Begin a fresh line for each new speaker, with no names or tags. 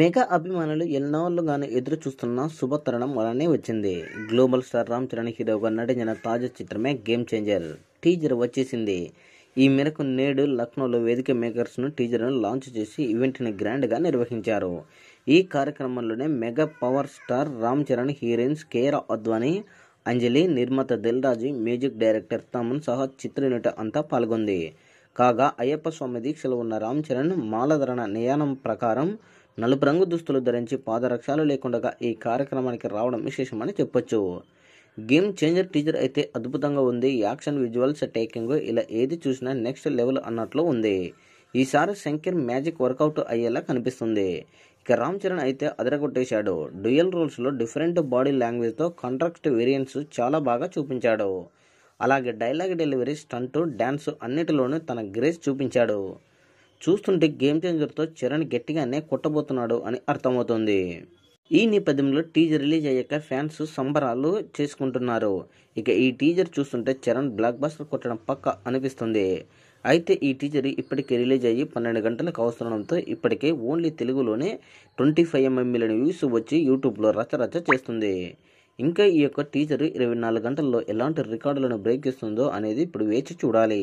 mega అభిమానులు గాను ఎదురు చూస్తున్న శుభతరుణం వలనే వచ్చింది గ్లోబల్ స్టార్ రామ్ చరణ్ హీరోగా నటించిన తాజా చిత్రమే గేమ్ చేంజర్ టీజర్ వచ్చేసింది ఈ మేరకు నేడు లక్నోలో వేదిక మేకర్స్ను టీజర్ను లాంచ్ చేసి ఈవెంట్ని గ్రాండ్గా నిర్వహించారు ఈ కార్యక్రమంలోనే mega power star Ram Charan heroines Kiara Advani Anjali నిర్మాత రాజు మ్యూజిక్ డైరెక్టర్ తమన్ సహా చిత్ర యూనిట్ అంతా పాల్గొంది కాగా అయ్యప్ప స్వామి దీక్షలో ఉన్న రామ్ చరణ్ మాలధరణ నియానం ప్రకారం నలుపు రంగు దుస్తులు ధరించి పాదరక్షాలు లేకుండా ఈ కార్యక్రమానికి రావడం విశేషమని చెప్పొచ్చు గేమ్ చేంజర్ టీజర్ అయితే అద్భుతంగా ఉంది యాక్షన్ విజువల్స్ టేకింగ్ ఇలా ఏది చూసినా నెక్స్ట్ లెవెల్ అన్నట్లు ఉంది ఈసారి శంకర్ మ్యాజిక్ వర్కౌట్ అయ్యేలా కనిపిస్తుంది ఇక రామ్ చరణ్ అయితే అదరగొట్టేశాడు డ్యూయల్ రోల్స్లో డిఫరెంట్ బాడీ లాంగ్వేజ్తో కాంట్రాక్ట్ వేరియంట్స్ చాలా బాగా చూపించాడు అలాగే డైలాగ్ డెలివరీ స్టంటు డ్యాన్స్ అన్నిటిలోనూ తన గ్రేస్ చూపించాడు చూస్తుంటే గేమ్ చేంజర్తో చరణ్ గట్టిగానే కొట్టబోతున్నాడు అని అర్థమవుతుంది ఈ నేపథ్యంలో టీజర్ రిలీజ్ అయ్యాక ఫ్యాన్స్ సంబరాలు చేసుకుంటున్నారు ఇక ఈ టీజర్ చూస్తుంటే చరణ్ బ్లాక్ బాస్టర్ కొట్టడం పక్క అనిపిస్తుంది అయితే ఈ టీజర్ ఇప్పటికే రిలీజ్ అయ్యి పన్నెండు గంటలకు అవసరంతో ఇప్పటికే ఓన్లీ తెలుగులోనే ట్వంటీ ఫైవ్ ఎంఎంఎల్ వ్యూస్ వచ్చి యూట్యూబ్లో రచరచ చేస్తుంది ఇంకా ఈ యొక్క టీజర్ ఇరవై నాలుగు గంటల్లో ఎలాంటి రికార్డులను బ్రేక్ చేస్తుందో అనేది ఇప్పుడు వేచి చూడాలి